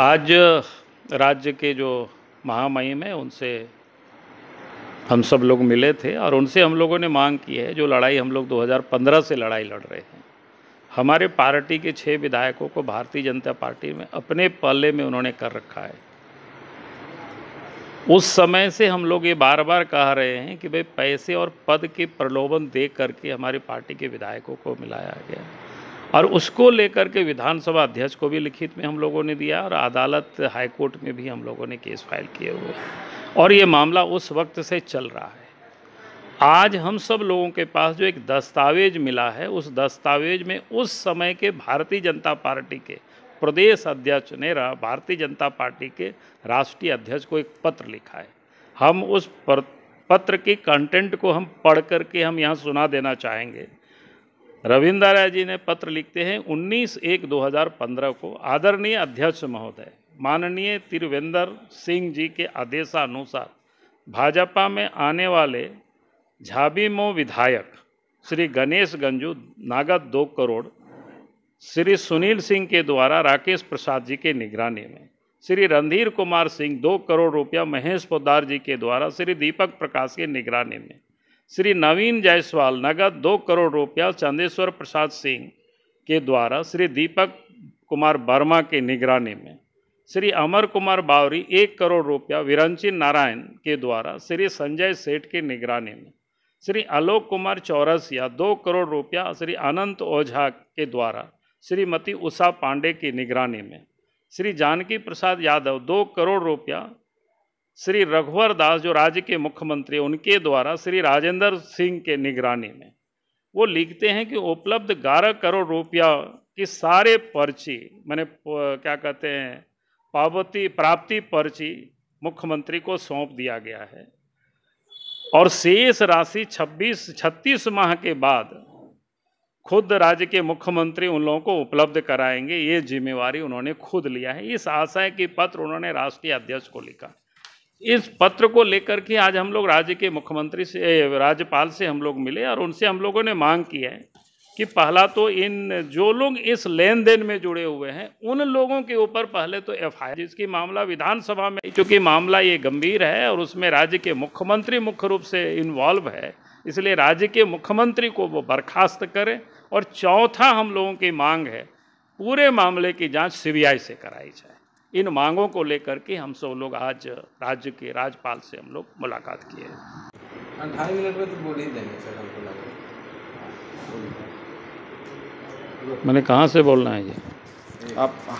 आज राज्य के जो महामहिम है उनसे हम सब लोग मिले थे और उनसे हम लोगों ने मांग की है जो लड़ाई हम लोग 2015 से लड़ाई लड़ रहे हैं हमारे पार्टी के छः विधायकों को भारतीय जनता पार्टी में अपने पल्ले में उन्होंने कर रखा है उस समय से हम लोग ये बार बार कह रहे हैं कि भाई पैसे और पद के प्रलोभन दे करके हमारी पार्टी के विधायकों को मिलाया गया और उसको लेकर के विधानसभा अध्यक्ष को भी लिखित में हम लोगों ने दिया और अदालत हाईकोर्ट में भी हम लोगों ने केस फाइल किए हुए हैं और ये मामला उस वक्त से चल रहा है आज हम सब लोगों के पास जो एक दस्तावेज मिला है उस दस्तावेज में उस समय के भारतीय जनता पार्टी के प्रदेश अध्यक्ष ने भारतीय जनता पार्टी के राष्ट्रीय अध्यक्ष को एक पत्र लिखा है हम उस पत्र के कंटेंट को हम पढ़ करके हम यहाँ सुना देना चाहेंगे रविंद्र जी ने पत्र लिखते हैं 19 एक 2015 को आदरणीय अध्यक्ष महोदय माननीय त्रिवेंद्र सिंह जी के आदेशानुसार भाजपा में आने वाले झाबीमो विधायक श्री गणेश गंजू नागद दो करोड़ श्री सुनील सिंह के द्वारा राकेश प्रसाद जी के निगरानी में श्री रणधीर कुमार सिंह दो करोड़ रुपया महेश पोदार जी के द्वारा श्री दीपक प्रकाश के निगरानी में श्री नवीन जायसवाल नगद दो करोड़ रुपया चंदेश्वर प्रसाद सिंह के द्वारा श्री दीपक कुमार वर्मा के निगरानी में श्री अमर कुमार बावरी एक करोड़ रुपया विरंची नारायण के द्वारा श्री संजय सेठ के निगरानी में श्री आलोक कुमार चौरसिया दो करोड़ रुपया श्री अनंत ओझा के द्वारा श्रीमती उषा पांडे की निगरानी में श्री जानकी प्रसाद यादव दो करोड़ रुपया श्री रघुवर दास जो राज्य के मुख्यमंत्री उनके द्वारा श्री राजेंद्र सिंह के निगरानी में वो लिखते हैं कि उपलब्ध ग्यारह करोड़ रुपया की सारे पर्ची मैंने क्या कहते हैं पावती प्राप्ति पर्ची मुख्यमंत्री को सौंप दिया गया है और शेष राशि 26 36 माह के बाद खुद राज्य के मुख्यमंत्री उन लोगों को उपलब्ध कराएंगे ये जिम्मेवारी उन्होंने खुद लिया है इस आशय के पत्र उन्होंने राष्ट्रीय अध्यक्ष को लिखा इस पत्र को लेकर के आज हम लोग राज्य के मुख्यमंत्री से राज्यपाल से हम लोग मिले और उनसे हम लोगों ने मांग की है कि पहला तो इन जो लोग इस लेन देन में जुड़े हुए हैं उन लोगों के ऊपर पहले तो एफ आई जिसकी मामला विधानसभा में चूँकि मामला ये गंभीर है और उसमें राज्य के मुख्यमंत्री मुख्य रूप से इन्वॉल्व है इसलिए राज्य के मुख्यमंत्री को वो बर्खास्त करें और चौथा हम लोगों की मांग है पूरे मामले की जाँच सी से कराई जाए इन मांगों को लेकर के हम सब लोग आज राज्य के राज्यपाल से हम लोग मुलाकात किए हैं ढाई मिनट में तो बोल ही देंगे सर हमको मैंने कहाँ से बोलना है ये आप